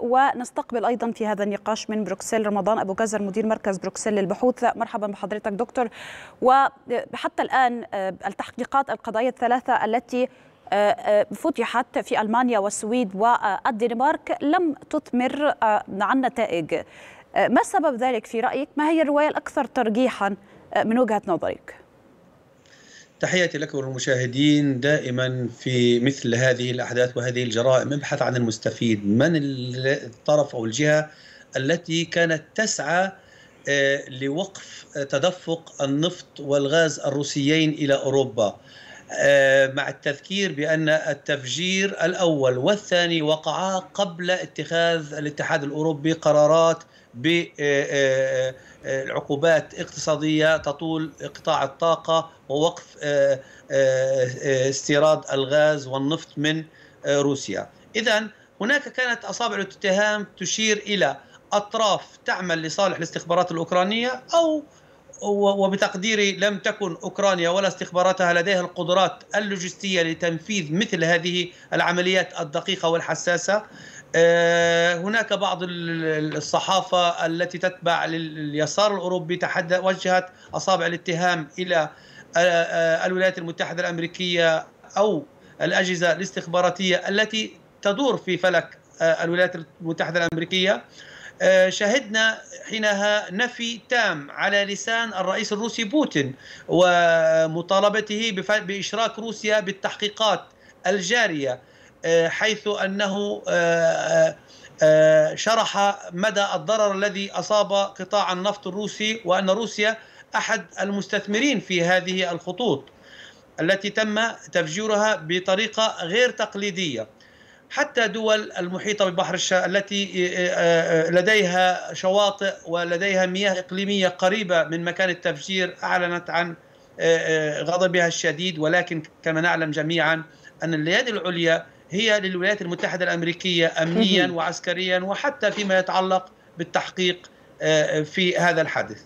ونستقبل ايضا في هذا النقاش من بروكسل رمضان ابو جزر مدير مركز بروكسل للبحوث مرحبا بحضرتك دكتور وحتى الان آه، التحقيقات القضايا الثلاثه التي آه، آه، فتحت في المانيا والسويد والدنمارك لم تثمر عن نتائج ما سبب ذلك في رايك ما هي الروايه الاكثر ترجيحا من وجهه نظرك تحياتي لك وللمشاهدين دائما في مثل هذه الاحداث وهذه الجرائم ابحث عن المستفيد من الطرف او الجهه التي كانت تسعى آه، لوقف تدفق النفط والغاز الروسيين الى اوروبا آه، مع التذكير بأن التفجير الأول والثاني وقعا قبل اتخاذ الاتحاد الأوروبي قرارات بالعقوبات آه، آه، اقتصادية تطول قطاع الطاقة ووقف استيراد الغاز والنفط من روسيا إذا هناك كانت أصابع الاتهام تشير إلى أطراف تعمل لصالح الاستخبارات الأوكرانية أو وبتقديري لم تكن أوكرانيا ولا استخباراتها لديها القدرات اللوجستية لتنفيذ مثل هذه العمليات الدقيقة والحساسة آه، هناك بعض الصحافة التي تتبع لليسار الأوروبي وجهت أصابع الاتهام إلى آه، آه، الولايات المتحدة الأمريكية أو الأجهزة الاستخباراتية التي تدور في فلك الولايات المتحدة الأمريكية آه، شهدنا حينها نفي تام على لسان الرئيس الروسي بوتين ومطالبته بإشراك روسيا بالتحقيقات الجارية آه، حيث أنه آه، شرح مدى الضرر الذي أصاب قطاع النفط الروسي وأن روسيا أحد المستثمرين في هذه الخطوط التي تم تفجيرها بطريقة غير تقليدية حتى دول المحيطة ببحر الشا... التي آه، آه، آه، لديها شواطئ ولديها مياه إقليمية قريبة من مكان التفجير أعلنت عن غضبها الشديد ولكن كما نعلم جميعا أن اليد العليا هي للولايات المتحدة الأمريكية أمنيا وعسكريا وحتى فيما يتعلق بالتحقيق في هذا الحدث